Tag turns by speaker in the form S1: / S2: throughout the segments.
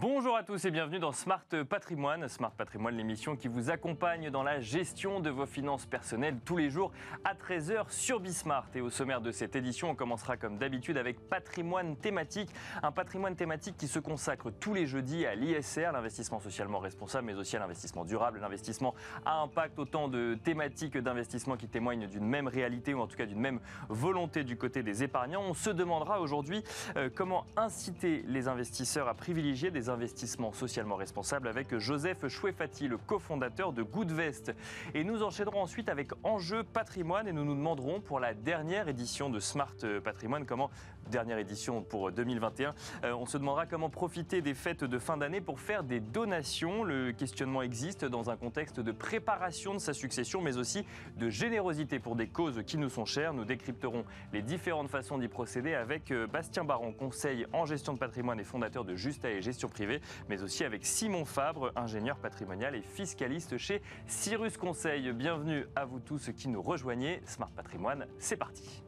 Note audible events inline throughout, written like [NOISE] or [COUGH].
S1: Bonjour à tous et bienvenue dans Smart Patrimoine. Smart Patrimoine, l'émission qui vous accompagne dans la gestion de vos finances personnelles tous les jours à 13h sur Bismart. Et au sommaire de cette édition, on commencera comme d'habitude avec patrimoine thématique. Un patrimoine thématique qui se consacre tous les jeudis à l'ISR, l'investissement socialement responsable, mais aussi à l'investissement durable, l'investissement à impact, autant de thématiques d'investissement qui témoignent d'une même réalité ou en tout cas d'une même volonté du côté des épargnants. On se demandera aujourd'hui euh, comment inciter les investisseurs à privilégier des investissements socialement responsables avec Joseph Chouefati, le cofondateur de Goodvest. Et nous enchaînerons ensuite avec Enjeu patrimoine et nous nous demanderons pour la dernière édition de Smart Patrimoine comment dernière édition pour 2021. Euh, euh, on se demandera comment profiter des fêtes de fin d'année pour faire des donations. Le questionnement existe dans un contexte de préparation de sa succession, mais aussi de générosité pour des causes qui nous sont chères. Nous décrypterons les différentes façons d'y procéder avec euh, Bastien Baron, conseil en gestion de patrimoine et fondateur de Justa et Gestion Privée, mais aussi avec Simon Fabre, ingénieur patrimonial et fiscaliste chez Cyrus Conseil. Bienvenue à vous tous qui nous rejoignez. Smart Patrimoine, c'est parti.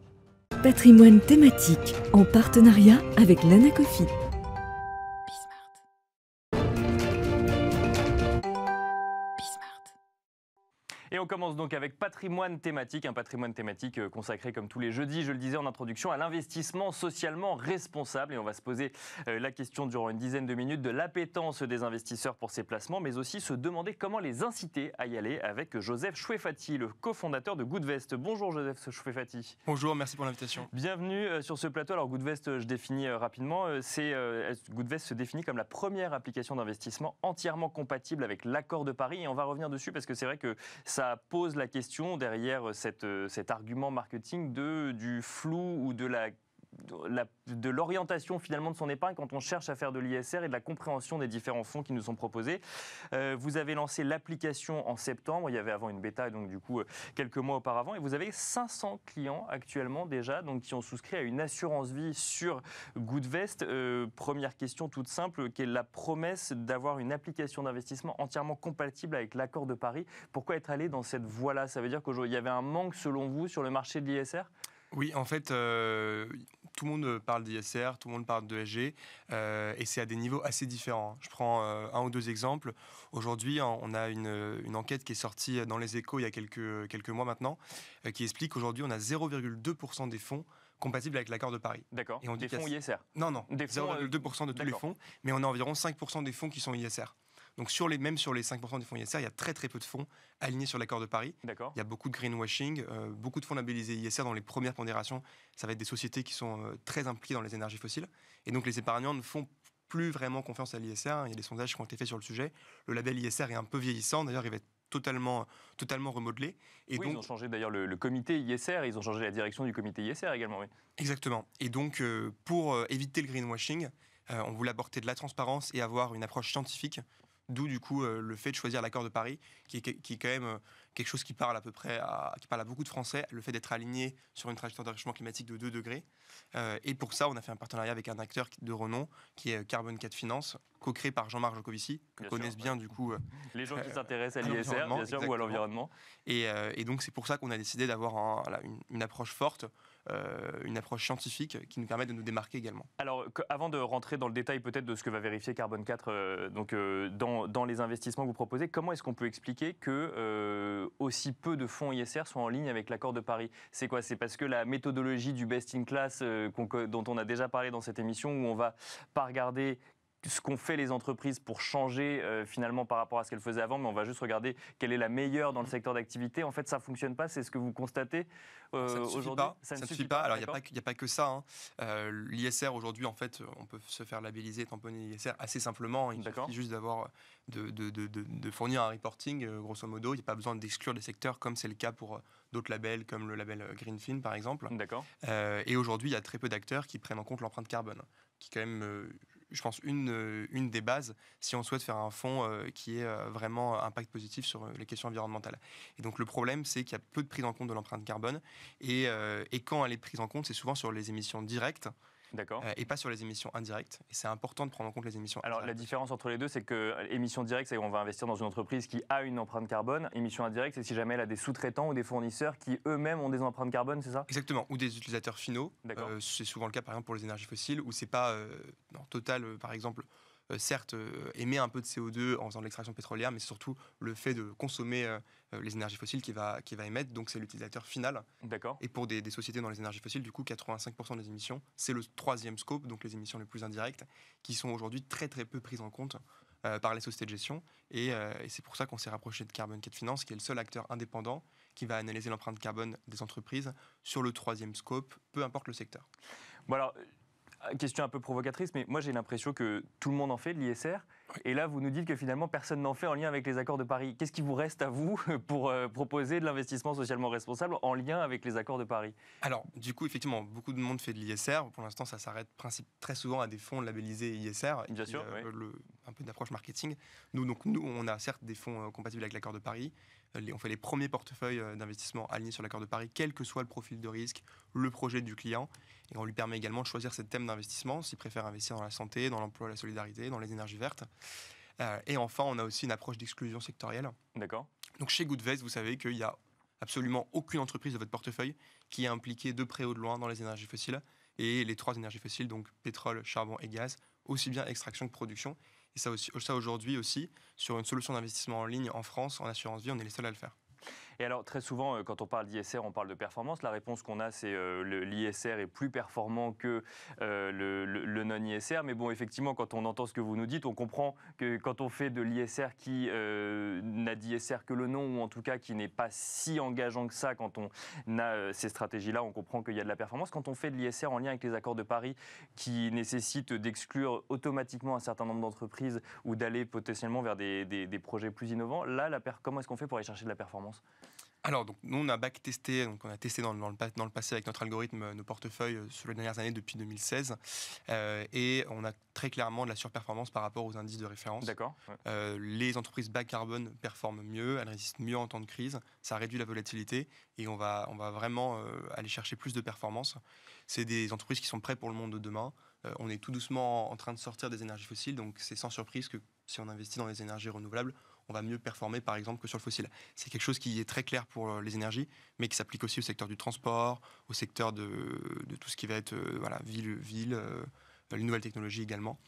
S2: Patrimoine thématique en partenariat avec l'Anacofi.
S1: Et on commence donc avec patrimoine thématique, un patrimoine thématique euh, consacré comme tous les jeudis, je le disais en introduction, à l'investissement socialement responsable. Et on va se poser euh, la question durant une dizaine de minutes de l'appétence des investisseurs pour ces placements, mais aussi se demander comment les inciter à y aller avec Joseph Chouefati, le cofondateur de Goodvest. Bonjour Joseph Chouefati.
S3: Bonjour, merci pour l'invitation.
S1: Bienvenue euh, sur ce plateau. Alors Goodvest, je définis rapidement, c'est Goodvest se définit comme la première application d'investissement entièrement compatible avec l'accord de Paris. Et on va revenir dessus parce que c'est vrai que ça pose la question derrière euh, cette, euh, cet argument marketing de, du flou ou de la de l'orientation finalement de son épargne quand on cherche à faire de l'ISR et de la compréhension des différents fonds qui nous sont proposés. Euh, vous avez lancé l'application en septembre, il y avait avant une bêta, donc du coup euh, quelques mois auparavant, et vous avez 500 clients actuellement déjà donc, qui ont souscrit à une assurance vie sur Goodvest. Euh, première question toute simple, quelle est la promesse d'avoir une application d'investissement entièrement compatible avec l'accord de Paris Pourquoi être allé dans cette voie-là Ça veut dire qu'il y avait un manque selon vous sur le marché de l'ISR
S3: oui, en fait, euh, tout le monde euh, parle d'ISR, tout le monde parle de euh, et c'est à des niveaux assez différents. Hein. Je prends euh, un ou deux exemples. Aujourd'hui, hein, on a euh, une, enquête qui est sortie dans les échos il y a quelques, quelques mois maintenant, qui explique qu'aujourd'hui, on a 0,2% des fonds compatibles avec l'accord de Paris. D'accord. Et on dit des fonds ISR Non, non. 0,2% de tous les fonds, mais on a environ 5% des fonds qui sont ISR. Donc sur les, même sur les 5% des fonds ISR, il y a très très peu de fonds alignés sur l'accord de Paris. Il y a beaucoup de greenwashing, euh, beaucoup de fonds labellisés ISR dans les premières pondérations. Ça va être des sociétés qui sont euh, très impliquées dans les énergies fossiles. Et donc les épargnants ne font plus vraiment confiance à l'ISR. Il y a des sondages qui ont été faits sur le sujet. Le label ISR est un peu vieillissant. D'ailleurs, il va être totalement, totalement remodelé. Et oui, donc, ils ont changé d'ailleurs
S1: le, comité ISR, ils ont changé la direction du comité ISR également. Oui.
S3: Exactement. Et donc, euh, pour éviter le greenwashing, on voulait apporter de la transparence et avoir une approche scientifique D'où du coup euh, le fait de choisir l'accord de Paris, qui est, quand même euh, quelque chose qui parle à peu près, à, qui parle à beaucoup de Français, le fait d'être aligné sur une trajectoire de réchauffement climatique de 2 degrés. Euh, et pour ça, on a fait un partenariat avec un acteur de renom, qui est Carbon 4 Finance, co-créé par Jean-Marc Jocovici, que connaissent bien du coup. Les gens qui s'intéressent à l'ISR, ou à l'environnement. Et, donc c'est pour ça qu'on a décidé d'avoir une approche forte euh, une approche scientifique qui nous permet de nous démarquer également.
S1: Alors, avant de rentrer dans le détail peut-être de ce que va vérifier Carbone 4 euh, donc, euh, dans, dans, les investissements que vous proposez, comment est-ce qu'on peut expliquer que aussi peu de fonds ISR sont en ligne avec l'accord de Paris C'est quoi C'est parce que la méthodologie du best in class dont on a déjà parlé dans cette émission, où on ne va pas regarder ce qu'ont fait les entreprises pour changer euh, finalement par rapport à ce qu'elles faisaient avant, mais on va juste regarder quelle est la meilleure dans le secteur d'activité. En fait, ça ne fonctionne pas, c'est ce que vous constatez
S3: aujourd'hui ça ne suffit pas. pas. Alors, il n'y a, pas que ça. Hein. Euh, L'ISR, aujourd'hui, en fait, on peut se faire labelliser, tamponner l'ISR assez simplement. Il suffit juste d'avoir, de, fournir un reporting, euh, grosso modo. Il n'y a pas besoin d'exclure des secteurs comme c'est le cas pour d'autres labels, comme le label Greenfin, par exemple. D'accord. et aujourd'hui, il y a très peu d'acteurs qui prennent en compte l'empreinte carbone, qui quand même je pense, une, euh, une des bases si on souhaite faire un fonds euh, qui ait euh, vraiment un impact positif sur les questions environnementales. Et donc, le problème, c'est qu'il y a peu de prise en compte de l'empreinte carbone. Et, et quand elle est prise en compte, c'est souvent sur les émissions directes. D'accord. Euh, et pas sur les émissions indirectes. Et c'est important de prendre en compte les émissions Alors, la
S1: différence entre les deux, c'est que euh, émissions directe, c'est qu'on va investir dans une entreprise qui a une empreinte carbone. Émission indirecte, c'est si jamais elle a des sous-traitants ou des fournisseurs
S3: qui eux-mêmes ont des empreintes carbone, c'est ça Exactement. Ou des utilisateurs finaux. Euh, c'est souvent le cas, par exemple, pour les énergies fossiles, où c'est pas Total, par exemple, euh, certes, euh, émet un peu de CO2 en faisant de l'extraction pétrolière, mais c'est surtout le fait de consommer euh, les énergies fossiles qui va, qui va émettre. Donc, c'est l'utilisateur final. D'accord. Et pour des, sociétés dans les énergies fossiles, du coup, 85% des émissions, c'est le troisième scope, donc les émissions les plus indirectes, qui sont aujourd'hui très, très peu prises en compte. par les sociétés de gestion. Et, c'est pour ça qu'on s'est rapproché de Carbon 4 Finance, qui est le seul acteur indépendant qui va analyser l'empreinte carbone des entreprises sur le troisième scope, peu importe le secteur. Bon alors, ah, question un peu provocatrice, mais moi j'ai l'impression que tout le monde en fait de l'ISR. Et là, vous nous dites que finalement
S1: personne n'en fait en lien avec les accords de Paris. Qu'est-ce qui vous reste à vous euh, pour euh, proposer de l'investissement socialement responsable
S3: en lien avec les accords de Paris Alors, du coup, effectivement, beaucoup de monde fait de l'ISR. Pour l'instant, ça s'arrête très souvent à des fonds labellisés ISR. Bien sûr. Euh, un peu d'approche marketing. Nous, donc, nous, on a certes des fonds compatibles avec l'accord de Paris. on fait les premiers portefeuilles d'investissement alignés sur l'accord de Paris, quel que soit le profil de risque, le projet du client on lui permet également de choisir ses thèmes d'investissement, s'il préfère investir dans la santé, dans l'emploi, la solidarité, dans les énergies vertes. Euh, et enfin, on a aussi une approche d'exclusion sectorielle. D'accord. Donc chez Goodvest, vous savez qu'il n'y a absolument aucune entreprise de votre portefeuille qui est impliquée de près ou de loin dans les énergies fossiles et les trois énergies fossiles, donc pétrole, charbon et gaz, aussi bien extraction que production. Et ça, ça aujourd'hui aussi, sur une solution d'investissement en ligne en France, en assurance vie, on est les seuls à le faire.
S1: Et alors, très souvent, euh, quand on parle d'ISR, on parle de performance. La réponse qu'on a, c'est euh, l'ISR est plus performant que euh, le, non-ISR. Mais bon, effectivement, quand on entend ce que vous nous dites, on comprend que quand on fait de l'ISR qui n'a d'ISR que le nom, ou en tout cas qui n'est pas si engageant que ça, quand on a ces stratégies-là, on comprend qu'il y a de la performance. Quand on fait de l'ISR en lien avec les accords de Paris, qui nécessitent d'exclure automatiquement un certain nombre d'entreprises ou d'aller potentiellement vers des, projets plus innovants, là, comment est-ce qu'on fait pour aller chercher de la performance
S3: alors, nous, on a testé donc on a testé dans, le, passé avec notre algorithme euh, nos portefeuilles euh, sur les dernières années depuis 2016. Euh, et on a très clairement de la surperformance par rapport aux indices de référence. D'accord. les entreprises bas carbone performent mieux, elles résistent mieux en temps de crise, ça réduit la volatilité et on va, on va vraiment aller chercher plus de performance. C'est des entreprises qui sont prêtes pour le monde de demain. on est tout doucement en train de sortir des énergies fossiles, donc c'est sans surprise que si on investit dans les énergies renouvelables, on va mieux performer par exemple que sur le fossile. C'est quelque chose qui est très clair pour euh, les énergies, mais qui s'applique aussi au secteur du transport, au secteur de, tout ce qui va être euh, voilà, ville, ville, euh, les nouvelles technologies également.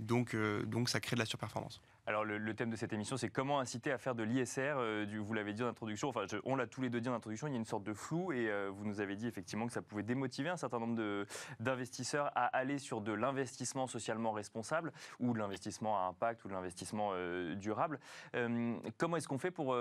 S3: Donc, donc ça crée de la surperformance.
S1: Alors le, thème de cette émission, c'est comment inciter à faire de l'ISR. Euh, vous l'avez dit en introduction, enfin on l'a tous les deux dit en introduction, il y a une sorte de flou et euh, vous nous avez dit effectivement que ça pouvait démotiver un certain nombre d'investisseurs à aller sur de l'investissement socialement responsable ou de l'investissement à impact ou de l'investissement euh, durable. comment est-ce qu'on fait pour,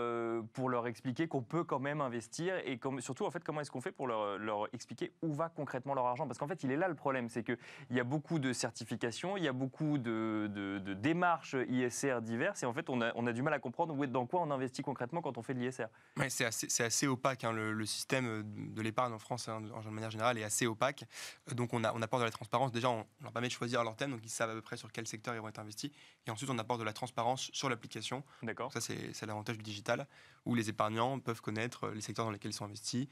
S1: pour leur expliquer qu'on peut quand même investir et surtout en fait comment est-ce qu'on fait pour leur, expliquer où va concrètement leur argent Parce qu'en fait il est là le problème, c'est qu'il y a beaucoup de certifications, il y a beaucoup de, de démarches ISR diverses et en fait on a, du mal à comprendre où est, dans quoi on investit concrètement quand on fait de l'ISR.
S3: c'est assez, opaque, hein, le, système euh, de l'épargne en France hein, en général manière générale est assez opaque, euh, donc on, apporte de la transparence, déjà on, on leur permet de choisir leur thème, donc ils savent à peu près sur quel secteur ils vont être investis, et ensuite on apporte de la transparence sur l'application. D'accord. Ça c'est l'avantage du digital, où les épargnants peuvent connaître euh, les secteurs dans lesquels ils sont investis,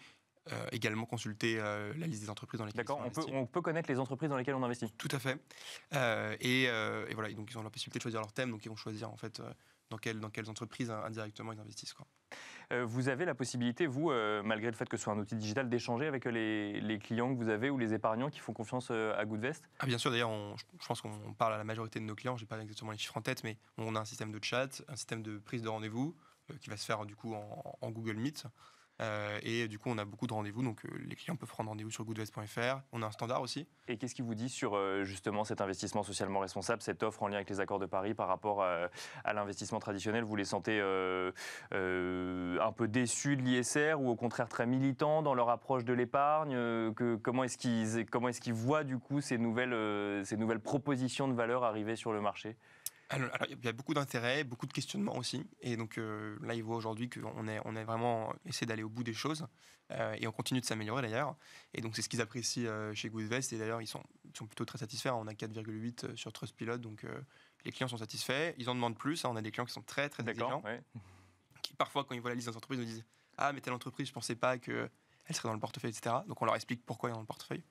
S3: euh, également consulter euh, la liste des entreprises dans lesquelles on on peut, on peut connaître les entreprises dans lesquelles on investit. Tout à fait. Euh, et, voilà, donc ils ont la possibilité de choisir leur thème, donc ils vont choisir en fait dans, quelles, dans quelles entreprises hein, indirectement ils investissent. Quoi. vous avez la possibilité, vous, malgré le fait
S1: que ce soit un outil digital, d'échanger avec les, clients que vous avez ou les épargnants qui font confiance à Goodvest
S3: ah, Bien sûr, d'ailleurs, je pense qu'on parle à la majorité de nos clients, je n'ai pas exactement les chiffres en tête, mais on a un système de chat, un système de prise de rendez-vous qui va se faire du coup en Google Meet. Euh, et du coup, on a beaucoup de rendez-vous. Donc, euh, les clients peuvent prendre rendez-vous sur goodvest.fr. On a un standard aussi.
S1: Et qu'est-ce qui vous dit sur euh, justement cet investissement socialement responsable, cette offre en lien avec les accords de Paris par rapport à, l'investissement traditionnel Vous les sentez un peu déçus de l'ISR ou au contraire très militants dans leur approche de l'épargne que, Comment est-ce qu'ils est voient du coup ces nouvelles, ces nouvelles propositions de valeur arriver sur le marché
S3: il y a beaucoup d'intérêt, beaucoup de questionnements aussi. Et donc euh, là, il voient aujourd'hui qu'on est, on est vraiment essayé d'aller au bout des choses. Euh, et on continue de s'améliorer d'ailleurs. Et donc c'est ce qu'ils apprécient euh, chez Goodvest. Et d'ailleurs, ils sont, sont plutôt très satisfaits. On a 4,8 sur Trustpilot. Donc les clients sont satisfaits. Ils en demandent plus. Hein. On a des clients qui sont très très exigeants. Qui parfois, quand ils voient la liste des entreprises, nous disent Ah, mais telle entreprise, je ne pensais pas qu'elle serait dans le portefeuille, etc. Donc on leur explique pourquoi elle est dans le portefeuille.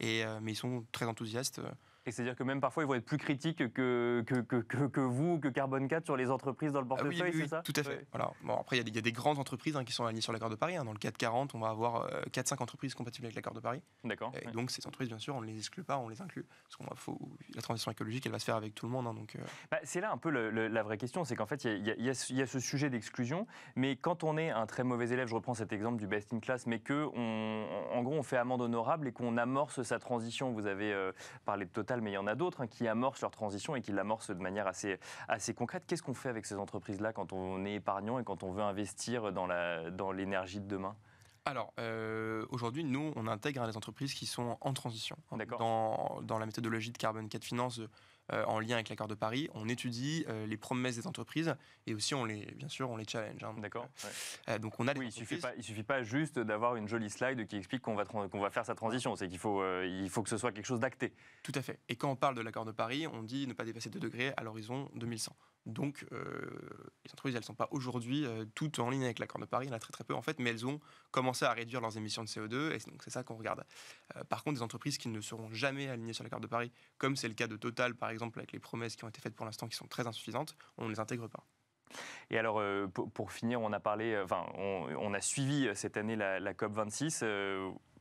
S3: Et, mais ils sont très enthousiastes.
S1: Et c'est-à-dire que même parfois, ils vont être plus critiques que, que, que, que vous, que
S3: Carbone 4 sur les entreprises dans le ah portefeuille, c'est oui, oui, c'est ça Tout à fait. Voilà. Bon, après, il y, y, a des grandes entreprises hein, qui sont alignées sur l'accord de Paris. Hein. Dans le 440, on va avoir 4-5 euh, entreprises compatibles avec l'accord de Paris. D'accord. Et donc, ces entreprises, bien sûr, on ne les exclut pas, on les inclut. Parce que faut, la transition écologique, elle va se faire avec tout le monde. Hein, donc, euh.
S1: bah, c'est là un peu la vraie question. C'est qu'en fait, il y, y, a ce sujet d'exclusion. Mais quand on est un très mauvais élève, je reprends cet exemple du best in class, mais que en gros, on fait amende honorable et qu'on amorce sa transition. Vous avez euh, parlé de Total mais il y en a d'autres hein, qui amorcent leur transition et qui l'amorcent de manière assez, concrète. Qu'est-ce qu'on fait avec ces entreprises-là quand on est épargnant et quand on veut investir dans l'énergie de demain
S3: alors, euh, aujourd'hui, nous, on intègre hein, les entreprises qui sont en transition. Hein, dans, dans, la méthodologie de Carbon 4 Finance, euh, euh, en lien avec l'accord de Paris. On étudie euh, les promesses des entreprises et aussi, on les, bien sûr, on les challenge. Hein. D'accord. Euh, donc on a il suffit
S1: suffit pas juste d'avoir une jolie slide qui explique qu'on va, faire sa transition. C'est qu'il faut, il faut que ce soit quelque chose d'acté. Tout à fait.
S3: Et quand on parle de l'accord de Paris, on dit ne pas dépasser 2 degrés à l'horizon 2100. Donc, euh, les entreprises, elles ne sont pas aujourd'hui euh, toutes en ligne avec l'accord de Paris, il y en a très très peu en fait, mais elles ont commencé à réduire leurs émissions de CO2, et donc c'est ça qu'on regarde. Euh, par contre, des entreprises qui ne seront jamais alignées sur l'accord de Paris, comme c'est le cas de Total par exemple, avec les promesses qui ont été faites pour l'instant qui sont très insuffisantes, on ne les intègre pas.
S1: Et alors, pour, finir, on a parlé, enfin, a suivi cette année la, la COP 26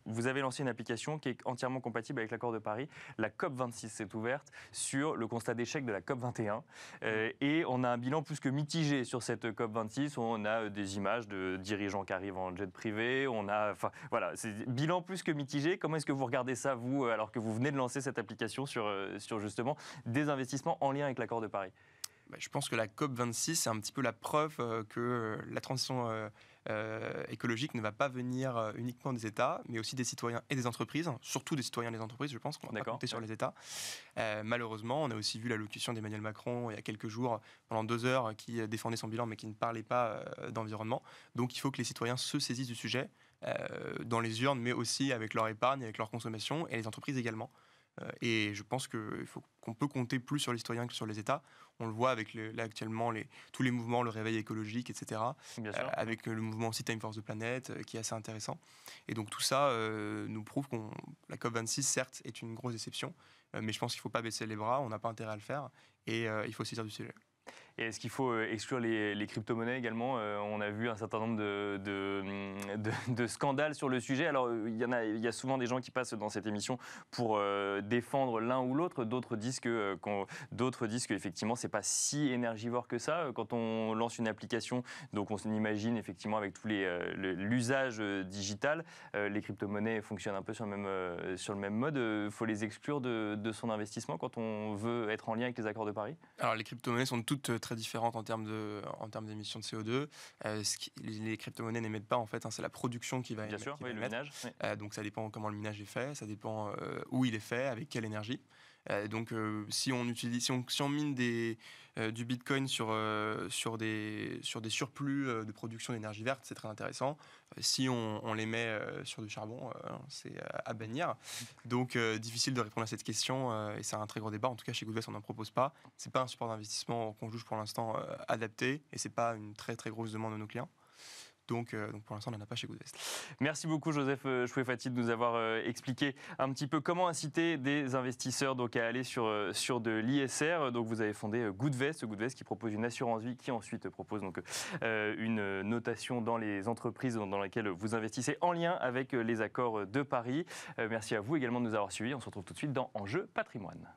S1: vous avez lancé une application qui est entièrement compatible avec l'accord de Paris. La COP26 s'est ouverte sur le constat d'échec de la COP21. Euh, et on a un bilan plus que mitigé sur cette COP26. On a euh, des images de dirigeants qui arrivent en jet privé. On a. Enfin, voilà, c'est bilan plus que mitigé. Comment est-ce que vous regardez ça, vous, euh, alors que vous venez de lancer cette application
S3: sur, sur justement des investissements en lien avec l'accord de Paris bah, je pense que la COP26, c'est un petit peu la preuve que la transition euh, écologique ne va pas venir euh, uniquement des États, mais aussi des citoyens et des entreprises, surtout des citoyens et des entreprises, je pense, qu'on va compter sur les États. Euh, malheureusement, on a aussi vu l'allocution d'Emmanuel Macron il y a quelques jours, pendant deux heures, qui défendait son bilan, mais qui ne parlait pas d'environnement. Donc il faut que les citoyens se saisissent du sujet, dans les urnes, mais aussi avec leur épargne, avec leur consommation, et les entreprises également. Et je pense qu'on peut compter plus sur les citoyens que sur les États. On le voit avec le, actuellement les, tous les mouvements, le réveil écologique, etc. Euh, avec le mouvement aussi Time force de planète euh, qui est assez intéressant. Et donc tout ça euh, nous prouve que la COP26, certes, est une grosse déception, mais je pense qu'il ne faut pas baisser les bras, on n'a pas intérêt à le faire, et il faut saisir du sujet. Et est-ce qu'il faut euh, exclure
S1: les, crypto-monnaies également euh, On a vu un certain nombre de, de, scandales sur le sujet. Alors, il y, en a, il souvent des gens qui passent dans cette émission pour euh, défendre l'un ou l'autre. D'autres disent que, ce d'autres disent c'est pas si énergivore que ça. Quand on lance une application, donc on imagine, effectivement avec tous les, l'usage digital, les crypto-monnaies fonctionnent un peu sur le même, sur le même mode. Il faut les exclure de, de son investissement quand on veut être en lien avec les accords de Paris
S3: Alors, les crypto-monnaies sont toutes très différentes en termes de, en termes d'émissions de CO2. Euh, ce les crypto-monnaies n'émettent pas en fait, hein, c'est la production qui va émettre. le euh, donc ça dépend comment le minage est fait, ça dépend euh, où il est fait, avec quelle énergie. Euh, donc euh, si on utilise, si on, mine des, euh, du Bitcoin sur, sur, des, sur des surplus de production d'énergie verte, c'est très intéressant. si on, on les met sur du charbon, c'est à bannir. Donc difficile de répondre à cette question et c'est un très gros débat. En tout cas, chez Goodvest, on n'en propose pas. C'est pas un support d'investissement qu'on juge pour l'instant adapté et c'est pas une très très grosse demande de nos clients. Euh, donc, pour l'instant, on n'en a pas chez Goodvest. Merci
S1: beaucoup, Joseph euh, Chouefati, de nous avoir euh, expliqué un petit peu comment inciter des investisseurs donc, à aller sur, sur de l'ISR. Donc, vous avez fondé Goodvest, Goodvest qui propose une assurance vie, qui ensuite propose donc, une notation dans les entreprises dans, dans lesquelles vous investissez en lien avec les accords de Paris. merci à vous également de nous avoir suivis. On se retrouve tout de suite dans Enjeu patrimoine.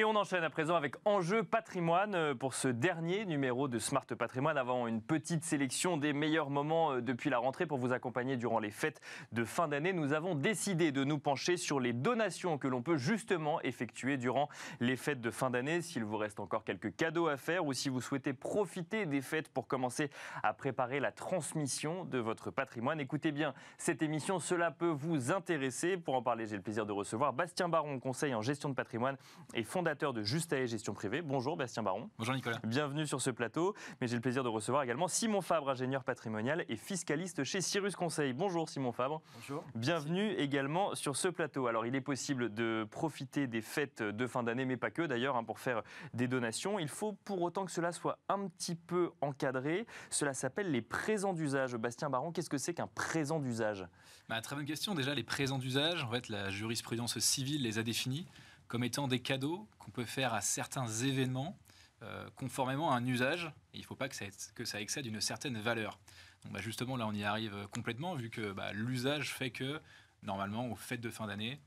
S1: Et on enchaîne à présent avec Enjeu patrimoine euh, pour ce dernier numéro de Smart Patrimoine avant une petite sélection des meilleurs moments euh, depuis la rentrée pour vous accompagner durant les fêtes de fin d'année. Nous avons décidé de nous pencher sur les donations que l'on peut justement effectuer durant les fêtes de fin d'année. S'il vous reste encore quelques cadeaux à faire ou si vous souhaitez profiter des fêtes pour commencer à préparer la transmission de votre patrimoine, écoutez bien cette émission, cela peut vous intéresser. Pour en parler, j'ai le plaisir de recevoir Bastien Baron, conseil en gestion de patrimoine et fondateur de Justa et Gestion Privée. Bonjour Bastien Baron. Bonjour Nicolas. Bienvenue sur ce plateau, mais j'ai le plaisir de recevoir également Simon Fabre, ingénieur patrimonial et fiscaliste chez Cyrus Conseil. Bonjour Simon Fabre. Bonjour. Bienvenue également sur ce plateau. Alors il est possible de profiter des fêtes de fin d'année, mais pas que d'ailleurs, hein, pour faire des donations. Il faut pour autant que cela soit un petit peu encadré. Cela s'appelle les présents d'usage. Bastien Baron, qu'est-ce que c'est qu'un présent d'usage bah, Très bonne question.
S4: Déjà, les présents d'usage, en fait, la jurisprudence civile les a définis comme étant des cadeaux qu'on peut faire à certains événements euh, conformément à un usage. il ne faut pas que ça, que ça excède une certaine valeur. Donc, bah, justement, là, on y arrive euh, complètement, vu que bah, l'usage fait que, normalement, aux fêtes de fin d'année,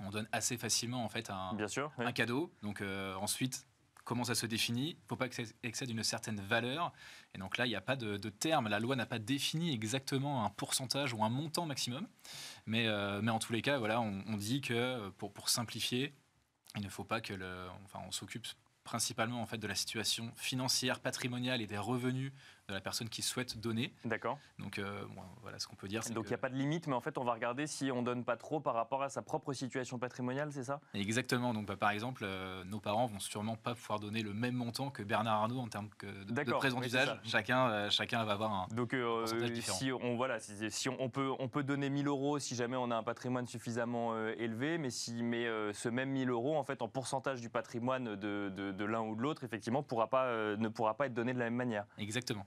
S4: on donne assez facilement en fait un, un cadeau. Donc euh, ensuite, comment ça se définit Il ne faut pas que ça excède une certaine valeur. Et donc là, il n'y a pas de, terme. La loi n'a pas défini exactement un pourcentage ou un montant maximum. Mais, mais en tous les cas, voilà, on, on dit que pour, pour simplifier, il ne faut pas que le, enfin, on s'occupe principalement en fait de la situation financière, patrimoniale et des revenus
S1: de la personne qui souhaite donner. D'accord. Donc euh, voilà ce qu'on peut dire. Donc il n'y a
S4: pas de limite, mais en fait on va regarder
S1: si on donne pas trop par rapport à sa propre situation patrimoniale, c'est ça
S4: Exactement. Donc bah, par exemple, euh, nos parents vont sûrement pas pouvoir donner le même montant que Bernard Arnault en termes que de, présent d'usage.
S1: Chacun, euh, chacun va avoir un Donc, Si on voilà, si, si on, peut on peut donner 1000 euros si jamais on a un patrimoine suffisamment élevé, mais si mais ce même 1000 euros en fait en pourcentage du patrimoine de, de, l'un ou de l'autre effectivement pourra pas ne pourra pas être donné de la même manière. Exactement.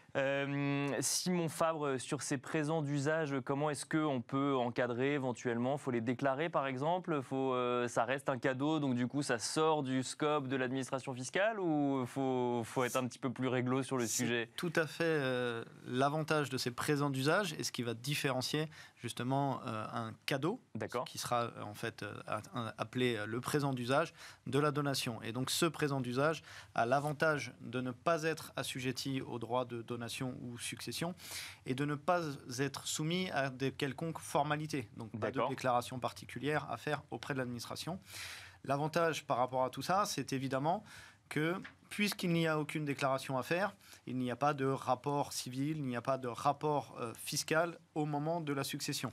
S1: Euh, Simon Fabre, euh, sur ces présents d'usage, comment est-ce qu'on peut encadrer éventuellement Faut les déclarer par exemple Faut, euh, Ça reste un cadeau, donc du coup ça
S2: sort du scope de l'administration fiscale ou faut, faut être un petit peu plus réglo sur le sujet Tout à fait l'avantage de ces présents d'usage est ce qui va différencier justement un cadeau, qui sera en fait appelé le présent d'usage, de la donation. Et donc ce présent d'usage a l'avantage de ne pas être assujetti au droit de donation ou succession, et de ne pas être soumis à des quelconques formalités. Donc pas de déclaration particulière à faire auprès de l'administration. L'avantage par rapport à tout ça, c'est évidemment que puisqu'il n'y a aucune déclaration à faire, il n'y a pas de rapport civil, il n'y a pas de rapport euh, fiscal au moment de la succession.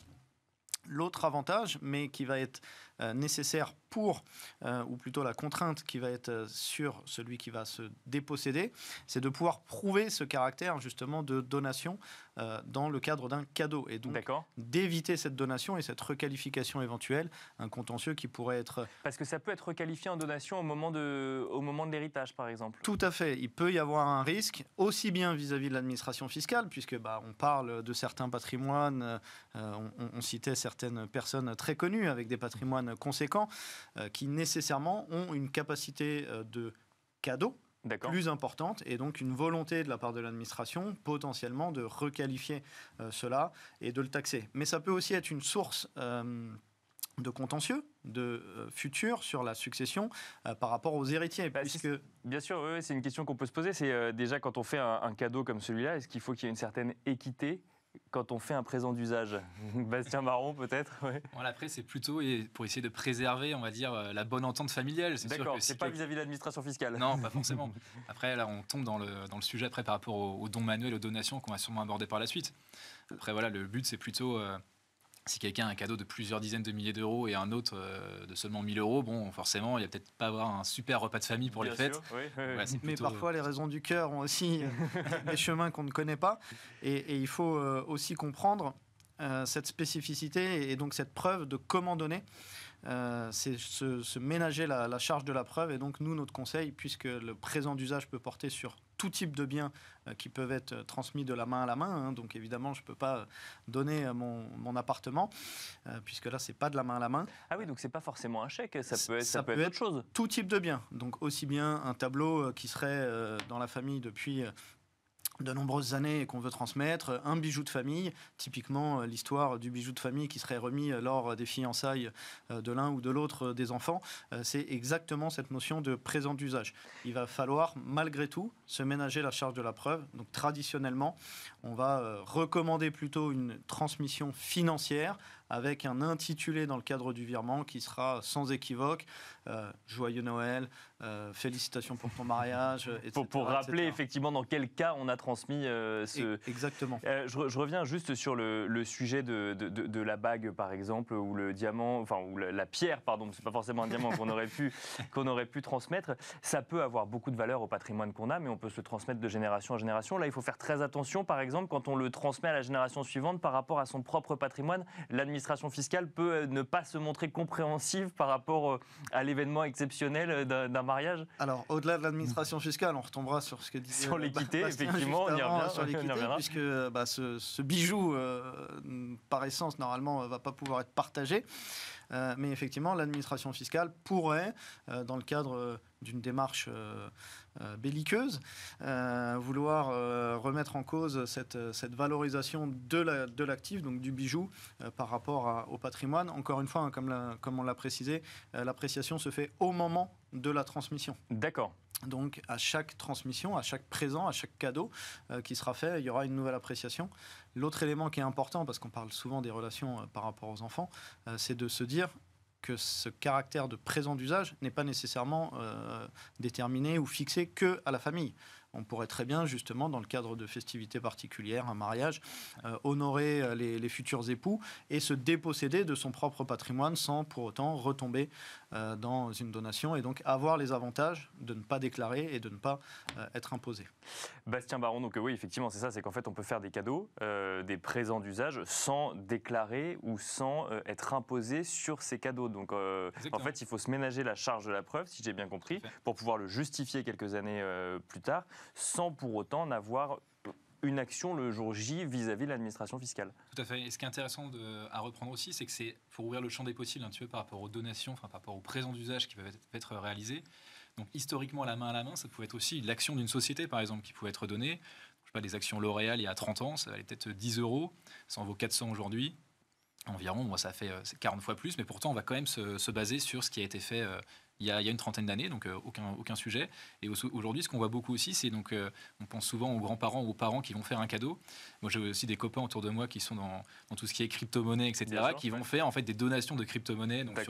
S2: L'autre avantage, mais qui va être euh, nécessaire pour, euh, ou plutôt la contrainte qui va être euh, sur celui qui va se déposséder, c'est de pouvoir prouver ce caractère justement de donation dans le cadre d'un cadeau. Et donc d'éviter cette donation et cette requalification éventuelle, un contentieux qui pourrait être... Parce que ça peut être requalifié en
S1: donation au moment de, au moment de l'héritage, par exemple.
S2: Tout à fait. Il peut y avoir un risque, aussi bien vis-à-vis de l'administration fiscale, puisque bah, on parle de certains patrimoines, on citait certaines personnes très connues avec des patrimoines conséquents euh, qui nécessairement ont une capacité euh, de cadeau plus importante et donc une volonté de la part de l'administration potentiellement de requalifier euh, cela et de le taxer. Mais ça peut aussi être une source de contentieux de futur sur la succession par rapport aux héritiers bah, puisque... Bien sûr, c'est une question qu'on peut se poser. C'est déjà quand on fait un
S1: cadeau comme celui-là, est-ce qu'il faut qu'il y ait une certaine équité quand on fait un présent d'usage [LAUGHS] Bastien Marron, peut-être
S4: Après, c'est plutôt pour essayer de préserver, on va dire, euh, la bonne entente familiale. C'est D'accord, c'est pas vis-à-vis de l'administration fiscale. Non, pas [LAUGHS] forcément. Après, là, on tombe dans le, dans le sujet après, par rapport aux, dons manuels, aux donations qu'on va sûrement aborder par la suite. Après, voilà, le but, c'est plutôt... Euh, si quelqu'un a un cadeau de plusieurs dizaines de milliers d'euros et un autre euh, de seulement 1000 euros, bon, forcément, il a peut-être pas avoir un super repas de famille pour les fêtes. mais parfois,
S2: les raisons du cœur ont aussi euh, [LAUGHS] des chemins qu'on ne connaît pas. Et, il faut euh, aussi comprendre cette spécificité et, donc cette preuve de comment donner. c'est se, ménager la, la, charge de la preuve et donc nous notre conseil puisque le présent d'usage peut porter sur tout type de biens euh, qui peuvent être euh, transmis de la main à la main. Hein. Donc évidemment, je ne peux pas euh, donner mon, mon appartement, puisque là, c'est pas de la main à la main. Ah oui, donc c'est pas forcément un chèque, ça peut être, ça, peut être, autre chose. Tout type de biens, Donc aussi bien un tableau qui serait dans la famille depuis de nombreuses années qu'on veut transmettre, un bijou de famille, typiquement euh, l'histoire du bijou de famille qui serait remis euh, lors des fiançailles euh, de l'un ou de l'autre des enfants, c'est exactement cette notion de présent d'usage. Il va falloir malgré tout se ménager la charge de la preuve. Donc traditionnellement, on va recommander plutôt une transmission financière avec un intitulé dans le cadre du virement qui sera sans équivoque euh, Joyeux Noël, euh, félicitations pour ton mariage, etc. Euh, pour, rappeler
S1: effectivement dans quel cas on a transmis ce. Exactement. Je, reviens juste sur le, sujet de, la bague par exemple, ou le diamant, enfin, ou la, pierre, pardon, c'est pas forcément un diamant qu'on aurait, pu, [LAUGHS] qu'on aurait pu transmettre. Ça peut avoir beaucoup de valeur au patrimoine qu'on a, mais on peut se transmettre de génération en génération. Là, il faut faire très attention par exemple quand on le transmet à la génération suivante par rapport à son propre patrimoine. L'administration l'administration fiscale peut euh, ne pas se montrer compréhensive par rapport euh, à l'événement exceptionnel
S2: euh, d'un mariage Alors, au-delà de l'administration fiscale, on retombera sur ce que disait Sur l'équité, effectivement, on y revient. Sur l'équité, puisque bah, ce, ce, bijou, par essence, normalement, ne va pas pouvoir être partagé. Euh, mais effectivement, l'administration fiscale pourrait, dans le cadre d'une démarche euh, euh, belliqueuse, euh, vouloir remettre en cause cette, valorisation de l'actif, donc du bijou, par rapport au patrimoine. Encore une fois, hein, comme, on l'a précisé, l'appréciation se fait au moment de la transmission. D'accord. Donc à chaque transmission, à chaque présent, à chaque cadeau qui sera fait, il y aura une nouvelle appréciation. L'autre élément qui est important, parce qu'on parle souvent des relations par rapport aux enfants, c'est de se dire que ce caractère de présent d'usage n'est pas nécessairement euh, déterminé ou fixé que à la famille on pourrait très bien, justement, dans le cadre de festivités particulières, un mariage, euh, honorer euh, les, futurs époux et se déposséder de son propre patrimoine sans pour autant retomber euh, dans une donation et donc avoir les avantages de ne pas déclarer et de ne pas être imposé. Bastien Baron, donc
S1: oui, effectivement, c'est ça, c'est qu'en fait, on peut faire des cadeaux, des présents d'usage, sans déclarer ou sans être imposé sur ces cadeaux. Donc, en fait, il faut se ménager la charge de la preuve, si j'ai bien compris, pour pouvoir le justifier quelques années plus tard sans pour autant n'avoir une action le jour J vis-à-vis de l'administration fiscale.
S4: Tout à fait. Et ce qui est intéressant à reprendre aussi, c'est que c'est pour ouvrir le champ des possibles un petit par rapport aux donations, enfin, par rapport aux présents d'usage qui peuvent être réalisés. Donc historiquement, la main à la main, ça pouvait être aussi l'action d'une société, par exemple, qui pouvait être donnée. Je sais pas, des actions L'Oréal, il y a 30 ans, ça valait peut-être 10 euros, ça en vaut 400 aujourd'hui environ, moi ça fait 40 euh, fois plus, mais pourtant on va quand même se, se baser sur ce qui a été fait euh, il y a, une trentaine d'années, donc euh, aucun, aucun sujet. Et aujourd'hui, ce qu'on voit beaucoup aussi, c'est donc, euh, on pense souvent aux grands-parents ou aux parents qui vont faire un cadeau. Moi, j'ai aussi des copains autour de moi qui sont dans, tout ce qui est crypto-monnaie, etc., qui vont faire en fait des donations de crypto-monnaie donc,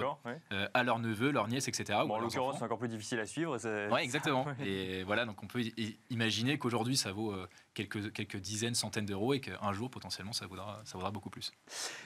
S4: euh, à leurs neveu, leur nièce, etc. Bon, en l'occurrence,
S1: c'est encore plus difficile à suivre. Oui, exactement. [LAUGHS]
S4: et voilà, donc on peut imaginer qu'aujourd'hui, ça vaut quelques, quelques dizaines, centaines d'euros et qu'un jour, potentiellement, ça vaudra, ça vaudra beaucoup plus.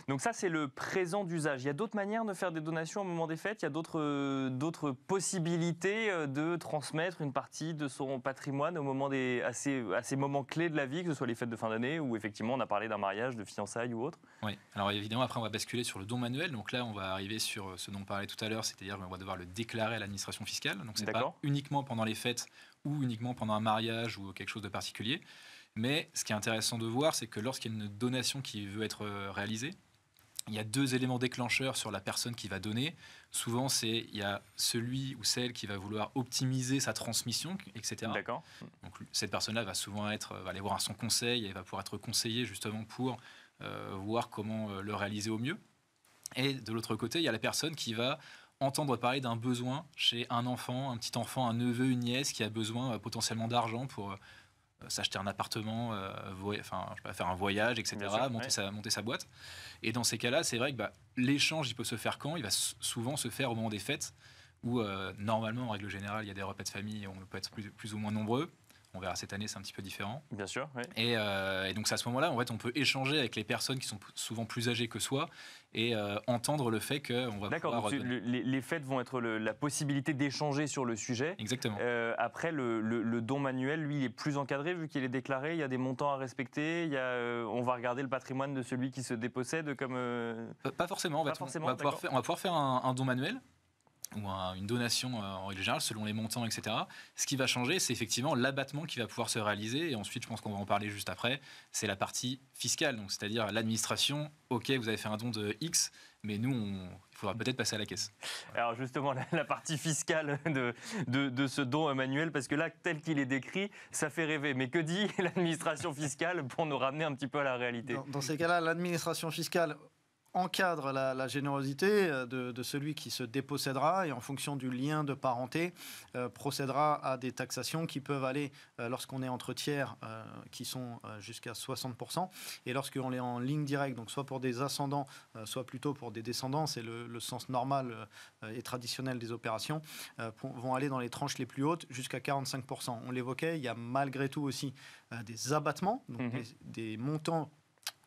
S4: Donc ça, c'est le
S1: présent d'usage. Il y a d'autres manières de faire des donations au moment des fêtes Il y a d'autres possibilité euh, de transmettre une partie de son patrimoine au moment des, à, ces, moments clés de la vie, que ce soit les fêtes de fin d'année ou effectivement on a parlé d'un mariage, de fiançailles ou autre
S4: Oui, alors évidemment après on va basculer sur le don manuel. Donc là on va arriver sur euh, ce dont on parlait tout à l'heure, c'est-à-dire on va devoir le déclarer à l'administration fiscale. Donc c'est pas uniquement pendant les fêtes ou uniquement pendant un mariage ou quelque chose de particulier. Mais ce qui est intéressant de voir, c'est que lorsqu'il y a une donation qui veut être euh, réalisée, il y a deux éléments déclencheurs sur la personne qui va donner. Souvent, c'est il y a celui ou celle qui va vouloir optimiser sa transmission, etc. D'accord. Donc cette personne-là va souvent être, euh, va aller voir son conseil et va pouvoir être conseillée justement pour euh, voir comment euh, le réaliser au mieux. Et de l'autre côté, il y a la personne qui va entendre parler d'un besoin chez un enfant, un petit enfant, un neveu, une nièce qui a besoin potentiellement d'argent pour euh, s'acheter un appartement, euh, faire un voyage, etc., monter, sa, boîte. Et dans ces cas-là, c'est vrai que bah, l'échange, il peut se faire quand Il va souvent se faire au moment des fêtes, où euh, normalement, en règle générale, il y a des repas de famille, on peut être plus ou moins nombreux. On verra cette année, c'est un petit peu différent. Bien sûr. Oui. Euh, et, donc, c'est à ce moment-là, en fait, on peut échanger avec les personnes qui sont souvent plus âgées que soi et euh, entendre le fait qu'on va D'accord, pouvoir... D'accord,
S1: les, fêtes vont être la possibilité d'échanger sur le sujet. Exactement. Euh, après, le, don manuel, lui, il est plus encadré vu qu'il est déclaré, il y a des montants à respecter, il y a, on va regarder le patrimoine de celui qui se dépossède comme... Pas, forcément, on, va pouvoir
S4: faire, un don manuel ou une donation euh, en règle générale, selon les montants, etc. Ce qui va changer, c'est effectivement l'abattement qui va pouvoir se réaliser. Et ensuite, je pense qu'on va en parler juste après, c'est la partie fiscale. Donc, c'est-à-dire l'administration, OK, vous avez fait un don de
S1: X, mais nous, il faudra peut-être passer à la caisse. Alors justement, la, partie fiscale de, de, ce don Emmanuel, parce que là, tel qu'il est décrit, ça fait rêver. Mais que dit [LAUGHS] l'administration fiscale pour nous ramener un petit peu à la réalité dans ces
S2: cas-là, l'administration fiscale encadre la, générosité euh, de, celui qui se dépossédera et en fonction du lien de parenté euh, procédera à des taxations qui peuvent aller euh, lorsqu'on est entre tiers qui sont jusqu'à 60% et lorsqu'on est en ligne directe donc soit pour des ascendants soit plutôt pour des descendants c'est le, le, sens normal et traditionnel des opérations vont aller dans les tranches les plus hautes jusqu'à 45%. On l'évoquait, il y a malgré tout aussi des abattements mmh des, montants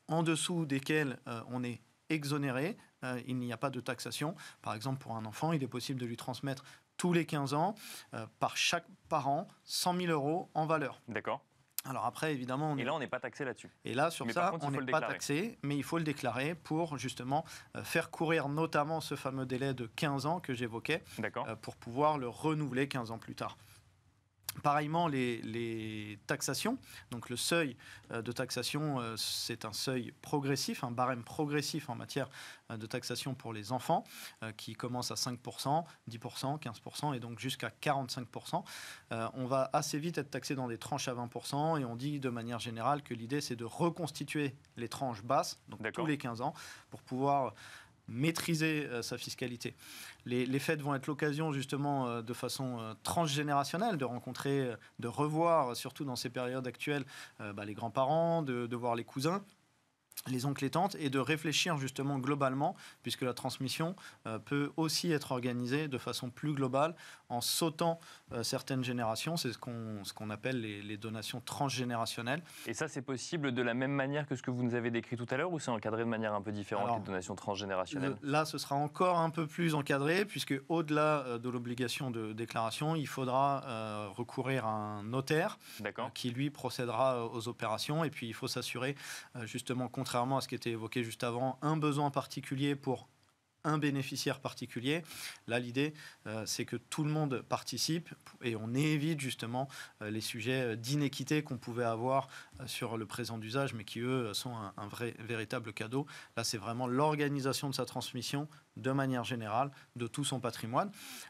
S2: en dessous desquels on est exonéré, euh, il n'y a pas de taxation. Par exemple, pour un enfant, il est possible de lui transmettre tous les 15 ans, euh, par chaque parent, 100 000 euros en valeur. D'accord. Alors après, évidemment... On... Et là, on
S1: n'est pas taxé là-dessus. Et
S2: là, sur ça, on n'est pas taxé, mais il faut le déclarer pour justement euh, faire courir notamment ce fameux délai de 15 ans que j'évoquais, pour pouvoir le renouveler 15 ans plus tard. Pareillement, les, les, taxations, donc le seuil euh, de taxation, euh, c'est un seuil progressif, un barème progressif en matière euh, de taxation pour les enfants, qui commence à 5%, 10%, 15% et donc jusqu'à 45%. On va assez vite être taxé dans des tranches à 20% et on dit de manière générale que l'idée, c'est de reconstituer les tranches basses, donc tous les 15 ans, pour pouvoir maîtriser euh, sa fiscalité. Les, fêtes vont être l'occasion justement euh, de façon euh, transgénérationnelle de rencontrer, de revoir, surtout dans ces périodes actuelles, bah, les grands-parents, de, voir les cousins les oncles et et de réfléchir justement globalement, puisque la transmission euh, peut aussi être organisée de façon plus globale en sautant euh, certaines générations. C'est ce qu'on ce qu'on appelle les, donations transgénérationnelles. Et ça, c'est possible de la même manière que ce que vous nous avez décrit tout à l'heure, ou c'est encadré de manière un peu différente les donations
S1: transgénérationnelles
S2: Là, ce sera encore un peu plus encadré, puisque au-delà euh, de l'obligation de déclaration, il faudra recourir à un notaire qui, lui, procédera aux opérations. Et puis, il faut s'assurer justement contre contrairement à ce qui était évoqué juste avant, un besoin particulier pour un bénéficiaire particulier. Là, l'idée, euh, c'est que tout le monde participe et on évite justement euh, les sujets euh, d'inéquité qu'on pouvait avoir sur le présent d'usage, mais qui, eux, sont un, vrai, véritable cadeau. Là, c'est vraiment l'organisation de sa transmission de manière générale de tout son patrimoine.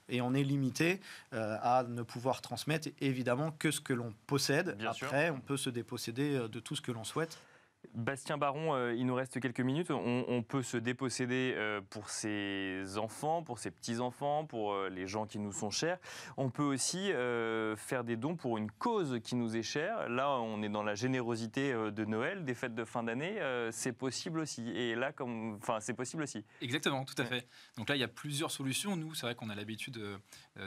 S2: Et on est limité à ne pouvoir transmettre évidemment que ce que l'on possède. Bien Après, on peut se déposséder
S1: de tout ce que l'on souhaite. Bastien Baron, euh, il nous reste quelques minutes. On, peut se déposséder euh, pour ses enfants, pour ses petits-enfants, pour euh, les gens qui nous sont chers. On peut aussi faire des dons pour une cause qui nous est chère. Là, on est dans la générosité de Noël, des fêtes de fin d'année. c'est possible aussi. Et là, comme, enfin, c'est possible aussi.
S4: Exactement, tout à mm. fait.
S1: Donc là, il y a plusieurs solutions. Nous, c'est vrai qu'on a l'habitude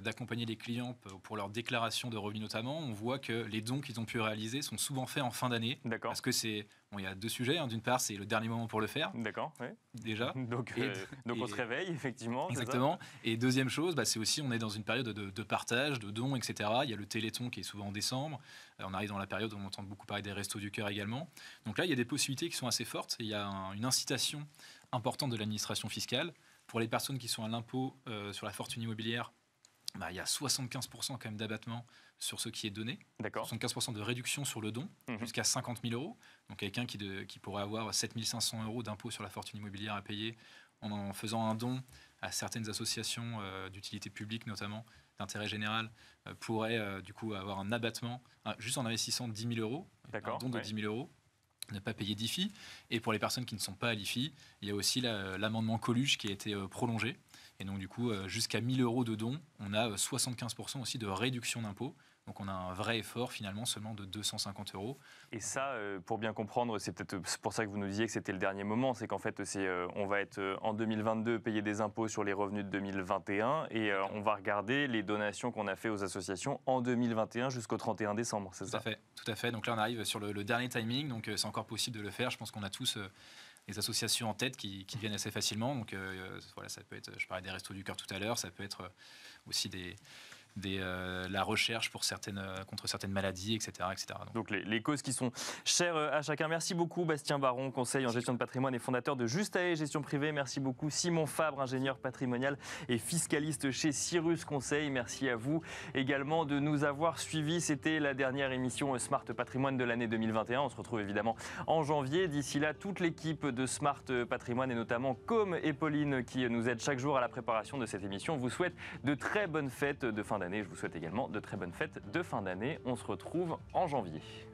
S1: d'accompagner les
S4: clients pour leur déclaration de revenus notamment. On voit que les dons qu'ils ont pu réaliser sont souvent faits en fin d'année. D'accord. Parce que c'est il y a deux sujets. Hein. D'une part, c'est le dernier moment pour le faire. D'accord. Déjà. [LAUGHS] Euh, donc, on se réveille,
S1: effectivement. Exactement.
S4: Et deuxième chose, bah, c'est aussi, on est dans une période de, partage, de dons, etc. Il y a le Téléthon qui est souvent en décembre. Euh, on arrive dans la période où on entend beaucoup parler des Restos du Cœur également. Donc là, il y a des possibilités qui sont assez fortes. il y a une incitation importante de l'administration fiscale pour les personnes qui sont à l'impôt euh, sur la fortune immobilière bah, il y a 75% quand même d'abattement sur ce qui est donné, 75% de réduction sur le don, mhm. jusqu'à 50 000 euros. Donc quelqu'un qui, de, qui pourrait avoir 7 500 euros d'impôt sur la fortune immobilière à payer en, faisant un don à certaines associations euh, d'utilité publique notamment, d'intérêt général, euh, pourrait euh, du coup avoir un abattement juste en investissant 10 000 euros, un don de 10 000 euros, ne pas payer d'IFI. Et pour les personnes qui ne sont pas à l'IFI, il y a aussi l'amendement Coluche qui a été prolongé et donc, du coup, euh, jusqu'à 1000 euros de dons, on a 75% euh, aussi de réduction d'impôts. Donc on a un vrai effort finalement seulement de 250 euros.
S1: Et ça, euh, pour bien comprendre, c'est peut-être pour ça que vous nous disiez que c'était le dernier moment, c'est qu'en fait, c'est on va être en 2022 payer des impôts sur les revenus de 2021 et on va regarder les donations qu'on a fait aux associations en 2021 jusqu'au 31 décembre, c'est ça Tout à fait, tout à fait. Donc là, on arrive sur le dernier
S4: timing, donc c'est encore possible de le faire. Je pense qu'on a tous les associations en tête qui, viennent assez facilement. Donc euh, voilà, ça peut être, je parlais des restos du cœur tout à l'heure, ça peut être euh, aussi des, des,
S1: euh, la recherche pour certaines, euh, contre certaines maladies, etc. etc. Donc, les, causes qui sont chères euh, à chacun. Merci beaucoup Bastien Baron, conseil en gestion de patrimoine et fondateur de Justae Gestion Privée. Merci beaucoup Simon Fabre, ingénieur patrimonial et fiscaliste chez Cyrus Conseil. Merci à vous également de nous avoir suivis. C'était la dernière émission Smart Patrimoine de l'année 2021. On se retrouve évidemment en janvier. D'ici là, toute l'équipe de Smart Patrimoine et notamment Comme et Pauline qui nous aident chaque jour à la préparation de cette émission vous souhaite de très bonnes fêtes de fin d'année je vous souhaite également de très bonnes fêtes de fin d'année. On se retrouve en janvier.